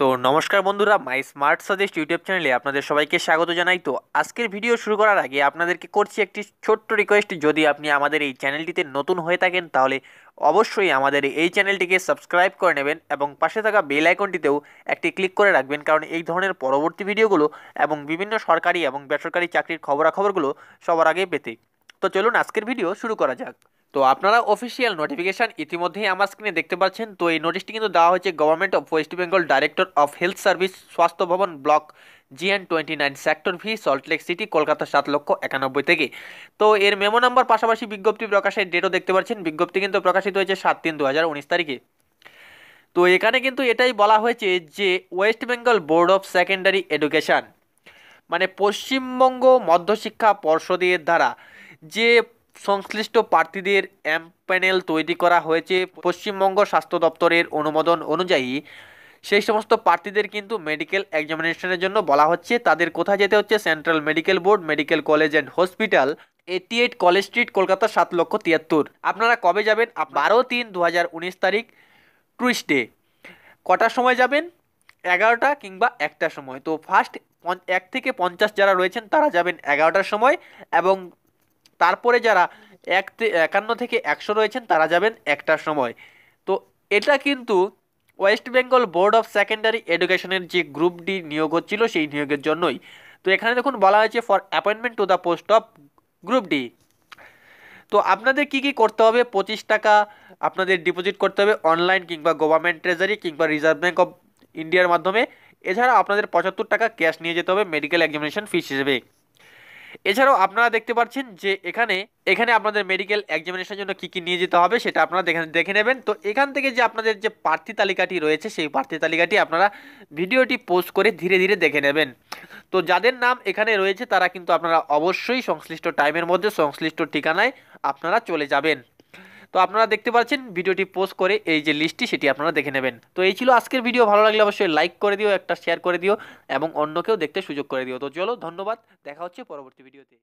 তো নমস্কার বন্ধুরা মাই স্মার্ট সাজেস্ট ইউটিউব চ্যানেলে আপনাদের সবাইকে স্বাগত জানাই তো আজকের ভিডিও শুরু করার আগে আপনাদেরকে করছি একটি ছোট্ট রিকোয়েস্ট যদি আপনি আমাদের এই চ্যানেলটিতে নতুন হয়ে থাকেন তাহলে অবশ্যই আমাদের এই চ্যানেলটিকে সাবস্ক্রাইব করে নেবেন এবং পাশে থাকা বেল আইকনটিতেও একটি ক্লিক করে রাখবেন কারণ এই ধরনের পরবর্তী ভিডিওগুলো এবং বিভিন্ন সরকারি এবং বেসরকারি চাকরির খবরাখবরগুলো সবার আগে পেতে তো চলুন আজকের ভিডিও শুরু করা যাক তো আপনারা অফিসিয়াল নোটিফিকেশান ইতিমধ্যেই আমার স্ক্রিনে দেখতে পাচ্ছেন তো এই নোটিশটি কিন্তু দেওয়া হয়েছে government of West Bengal director of health service স্বাস্থ্য ভবন block GN twenty nine sector V Salt Lake city Kolkata সাত লক্ষ একানব্বই থেকে তো এর মেমো নাম্বার পাশাপাশি বিজ্ঞপ্তি প্রকাশের ডেটও দেখতে পাচ্ছেন বিজ্ঞপ্তি কিন্তু প্রকাশিত হয়েছে সাত তিন দু হাজার উনিশ তারিখে তো এখানে কিন্তু এটাই বলা হয়েছে যে West Bengal board of secondary education মানে পশ্চিমবঙ্গ মধ্যশিক্ষা পর্ষদের দ্বারা যে সংশ্লিষ্ট প্রার্থীদের এম প্যানেল তৈরি করা হয়েছে পশ্চিমবঙ্গ স্বাস্থ্য দপ্তরের অনুমোদন অনুযায়ী সেই সমস্ত প্রার্থীদের কিন্তু মেডিকেল এক্সামিনেশনের জন্য বলা হচ্ছে তাদের কোথায় যেতে হচ্ছে central medical board medical college and hospital eighty eight college street Kolkata সাত লক্ষ তিয়াত্তর আপনারা কবে যাবেন বারো তিন দু হাজার উনিশ তারিখ ডে কটার সময় যাবেন এগারোটা কিংবা একটা সময় তো ফার্স্ট এক থেকে পঞ্চাশ যারা রয়েছেন তারা যাবেন এগারোটার সময় এবং তারপরে যারা এক একান্ন থেকে একশো রয়েছেন তারা যাবেন একটার সময় তো এটা কিন্তু West Bengal board of secondary এডুকেশনের যে গ্রুপ ডি নিয়োগ হচ্ছিল সেই নিয়োগের জন্যই তো এখানে দেখুন বলা হয়েছে for appointment to the post of group D তো আপনাদের কি কি করতে হবে পঁচিশ টাকা আপনাদের ডিপোজিট করতে হবে অনলাইন কিংবা গভর্নমেন্ট ট্রেজারি কিংবা রিজার্ভ ব্যাঙ্ক অফ ইন্ডিয়ার মাধ্যমে এছাড়া আপনাদের পঁচাত্তর টাকা ক্যাশ নিয়ে যেতে হবে মেডিকেল এক্সামিনেশন ফিস হিসেবে এছাড়াও আপনারা দেখতে পাচ্ছেন যে এখানে এখানে আপনাদের মেডিকেল এক্সামিনেশনের জন্য কী কী নিয়ে যেতে হবে সেটা আপনারা দেখে দেখে নেবেন তো এখান থেকে যে আপনাদের যে প্রার্থী তালিকাটি রয়েছে সেই প্রার্থী তালিকাটি আপনারা ভিডিওটি পোস্ট করে ধীরে ধীরে দেখে নেবেন তো যাদের নাম এখানে রয়েছে তারা কিন্তু আপনারা অবশ্যই সংশ্লিষ্ট টাইমের মধ্যে সংশ্লিষ্ট ঠিকানায় আপনারা চলে যাবেন তো আপনারা দেখতে পাচ্ছেন ভিডিওটি পোস্ট করে এই যে লিস্টটি সেটি আপনারা দেখে নেবেন তো এই ছিল আজকের ভিডিও ভালো লাগলে অবশ্যই লাইক করে দিও একটা শেয়ার করে দিও এবং অন্যকেও দেখতে সুযোগ করে দিও তো চলো ধন্যবাদ দেখা হচ্ছে পরবর্তী ভিডিওতে